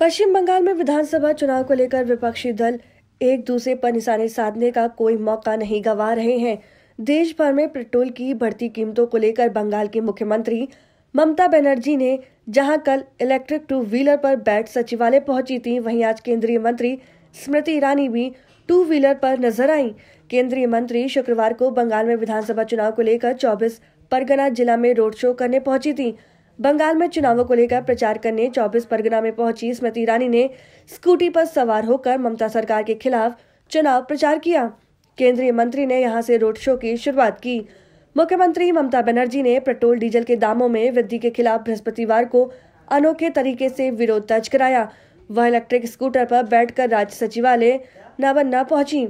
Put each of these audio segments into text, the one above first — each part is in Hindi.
पश्चिम बंगाल में विधानसभा चुनाव को लेकर विपक्षी दल एक दूसरे पर निशाने साधने का कोई मौका नहीं गंवा रहे हैं देश भर में पेट्रोल की बढ़ती कीमतों को लेकर बंगाल की मुख्यमंत्री ममता बनर्जी ने जहां कल इलेक्ट्रिक टू व्हीलर पर बैठ सचिवालय पहुंची थी वहीं आज केंद्रीय मंत्री स्मृति ईरानी भी टू व्हीलर पर नजर आई केंद्रीय मंत्री शुक्रवार को बंगाल में विधानसभा चुनाव को लेकर 24 परगना जिला में रोड शो करने पहुंची थी बंगाल में चुनावों को लेकर प्रचार करने चौबीस परगना में पहुंची स्मृति ईरानी ने स्कूटी पर सवार होकर ममता सरकार के खिलाफ चुनाव प्रचार किया केंद्रीय मंत्री ने यहां से रोड शो की शुरुआत की मुख्यमंत्री ममता बनर्जी ने पेट्रोल डीजल के दामों में वृद्धि के खिलाफ बृहस्पतिवार को अनोखे तरीके से विरोध दर्ज कराया वह इलेक्ट्रिक स्कूटर पर बैठकर राज्य सचिवालय नाबन्ना पहुंची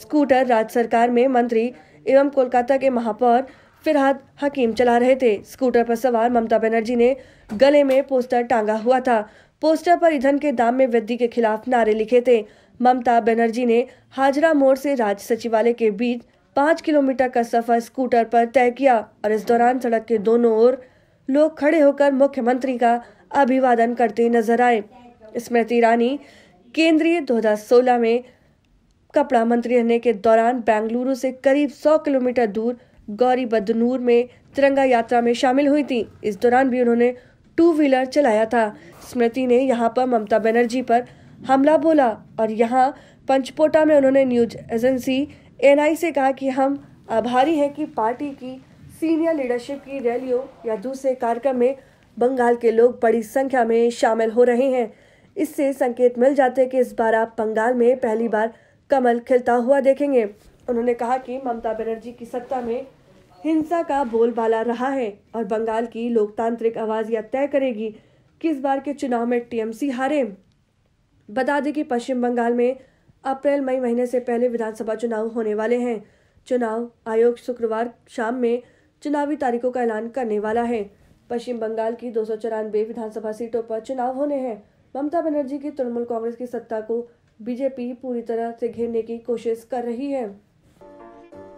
स्कूटर राज्य सरकार में मंत्री एवं कोलकाता के महापौर फिरहाद हकीम चला रहे थे स्कूटर पर सवार ममता बनर्जी ने गले में पोस्टर टांगा हुआ था पोस्टर पर ईंधन के दाम में वृद्धि के खिलाफ नारे लिखे थे ममता बनर्जी ने हाजरा मोड़ से राज्य सचिवालय के बीच पाँच किलोमीटर का सफर स्कूटर पर तय किया और इस दौरान सड़क के दोनों ओर लोग खड़े होकर मुख्यमंत्री का अभिवादन करते नजर आए स्मृति ईरानी केंद्रीय 2016 में कपड़ा मंत्री रहने के दौरान बेंगलुरु से करीब 100 किलोमीटर दूर गौरी बदनूर में तिरंगा यात्रा में शामिल हुई थी इस दौरान भी उन्होंने टू व्हीलर चलाया था स्मृति ने यहाँ पर ममता बनर्जी पर हमला बोला और यहाँ पंचपोटा में उन्होंने न्यूज एजेंसी एन से कहा कि हम आभारी हैं कि पार्टी की सीनियर लीडरशिप की रैलियों या दूसरे कार्यक्रम में बंगाल के लोग बड़ी संख्या में शामिल हो रहे हैं इससे संकेत मिल जाते हैं कि इस बार आप बंगाल में पहली बार कमल खिलता हुआ देखेंगे उन्होंने कहा कि ममता बनर्जी की सत्ता में हिंसा का बोलबाला रहा है और बंगाल की लोकतांत्रिक आवाज यह तय करेगी कि इस बार के चुनाव में टीएमसी हारे बता दें कि पश्चिम बंगाल में अप्रैल मई महीने से पहले विधानसभा चुनाव होने वाले हैं चुनाव आयोग शुक्रवार शाम में चुनावी तारीखों का ऐलान करने वाला है पश्चिम बंगाल की दो विधानसभा सीटों पर चुनाव होने हैं ममता बनर्जी की तृणमूल कांग्रेस की सत्ता को बीजेपी पूरी तरह से घेरने की कोशिश कर रही है